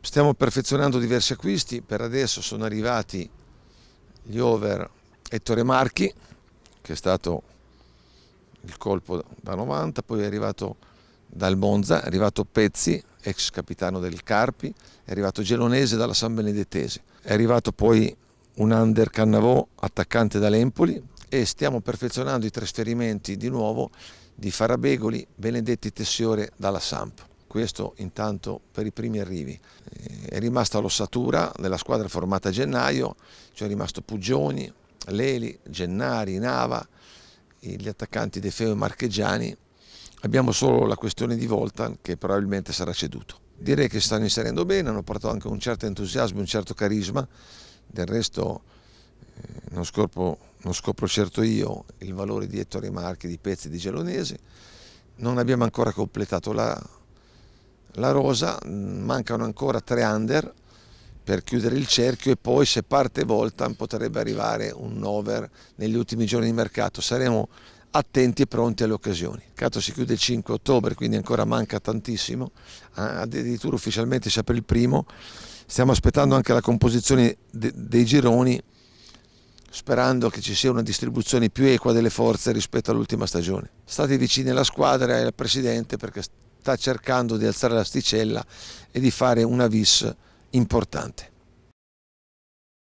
Stiamo perfezionando diversi acquisti, per adesso sono arrivati gli over Ettore Marchi, che è stato il colpo da 90, poi è arrivato dal Monza, è arrivato Pezzi, ex capitano del Carpi, è arrivato Gelonese dalla San Benedettese, è arrivato poi un under Cannavò, attaccante dall'Empoli e stiamo perfezionando i trasferimenti di nuovo di Farabegoli, Benedetti Tessiore dalla Samp questo intanto per i primi arrivi. Eh, è rimasta l'ossatura della squadra formata a gennaio, cioè è rimasto Pugioni, Leli, Gennari, Nava, gli attaccanti De Feo e Marcheggiani. Abbiamo solo la questione di Voltan che probabilmente sarà ceduto. Direi che stanno inserendo bene, hanno portato anche un certo entusiasmo, un certo carisma, del resto eh, non, scorpo, non scopro certo io il valore di Ettore Marchi, di Pezzi, di Gelonese. Non abbiamo ancora completato la, la rosa, mm, mancano ancora tre under per chiudere il cerchio e poi se parte Voltan potrebbe arrivare un over negli ultimi giorni di mercato, saremo attenti e pronti alle occasioni. Il mercato si chiude il 5 ottobre, quindi ancora manca tantissimo, ah, addirittura ufficialmente si apre il primo, stiamo aspettando anche la composizione dei gironi sperando che ci sia una distribuzione più equa delle forze rispetto all'ultima stagione. State vicini alla squadra e al presidente perché sta cercando di alzare l'asticella e di fare una vis importante.